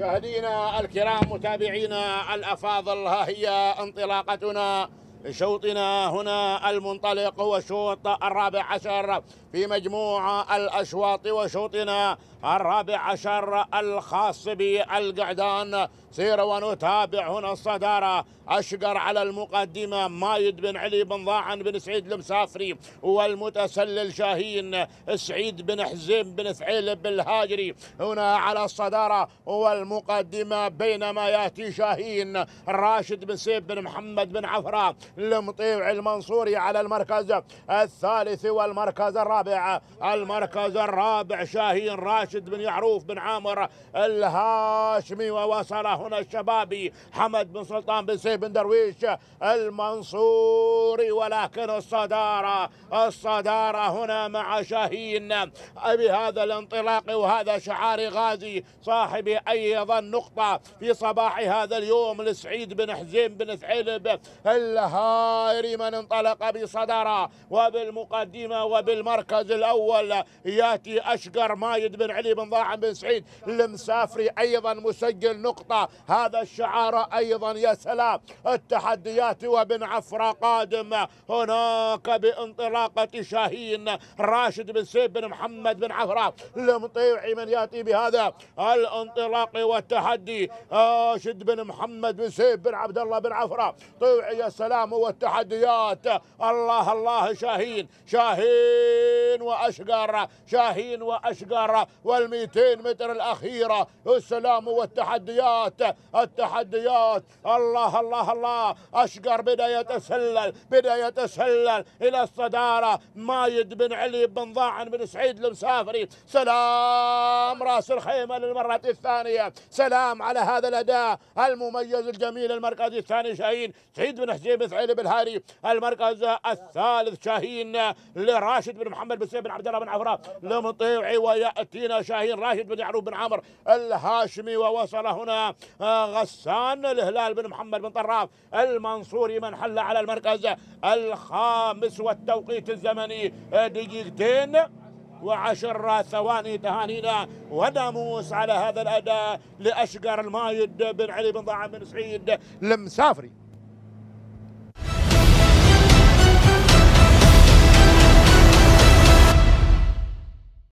مشاهدينا الكرام متابعينا الافاضل ها هي انطلاقتنا شوطنا هنا المنطلق هو الشوط الرابع عشر في مجموع الاشواط وشوطنا الرابع عشر الخاص بالقعدان سير ونتابع هنا الصدارة أشقر على المقدمة مايد بن علي بن ضاعن بن سعيد المسافري والمتسلل شاهين سعيد بن حزيم بن ثعيل بن الهاجري هنا على الصدارة والمقدمة بينما يأتي شاهين راشد بن سيف بن محمد بن عفراء المطيع المنصوري على المركز الثالث والمركز الرابع المركز الرابع شاهين راشد راشد بن يعروف بن عامر الهاشمي ووصل هنا الشبابي حمد بن سلطان بن سيف بن درويش المنصوري ولكن الصدارة الصدارة هنا مع شاهين بهذا الانطلاق وهذا شعار غازي صاحب أيضا نقطة في صباح هذا اليوم لسعيد بن حزين بن ثعلب الهائري من انطلق بصدارة وبالمقدمة وبالمركز الأول ياتي أشقر مايد بن علي بن ضاحم بن سعيد المسافري أيضا مسجل نقطة هذا الشعار أيضا يا سلام التحديات وبن عفرة قادم هناك بانطلاقة شاهين راشد بن سيف بن محمد بن عفرة المطيعي من يأتي بهذا الانطلاق والتحدي راشد بن محمد بن سيف بن عبد الله بن عفرة طيعي يا سلام والتحديات الله الله شاهين شاهين وأشقر شاهين وأشقر وال200 متر الأخيرة السلام والتحديات التحديات الله الله الله أشقر بدأ يتسلل بدأ يتسلل إلى الصدارة مايد بن علي بن ضاعن بن سعيد المسافري سلام راس الخيمة للمرة الثانية سلام على هذا الأداء المميز الجميل المركز الثاني شاهين سعيد بن حسين بن سعيد هاري المركز الثالث شاهين لراشد بن محمد بن سيف بن عبد الله بن عفراء لمطيوعي ويأتينا شاهين راشد بن يعروب بن عامر الهاشمي ووصل هنا آه، غسان الهلال بن محمد بن طراف المنصوري من حل على المركز الخامس والتوقيت الزمني آه، دقيقتين وعشر ثواني تهانينا وناموس على هذا الاداء لاشقر المايد بن علي بن ضاع بن سعيد المسافري